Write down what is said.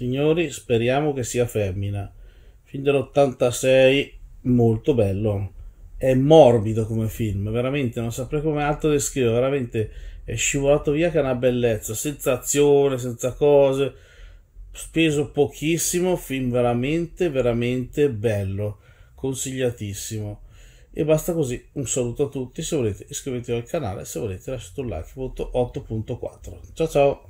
Signori, speriamo che sia femmina. Film dell'86, molto bello. È morbido come film, veramente, non saprei come altro descrivere, veramente è scivolato via che è una bellezza, senza azione, senza cose, speso pochissimo, film veramente, veramente bello, consigliatissimo. E basta così, un saluto a tutti, se volete iscrivetevi al canale, se volete lasciate un like, voto 8.4. Ciao ciao!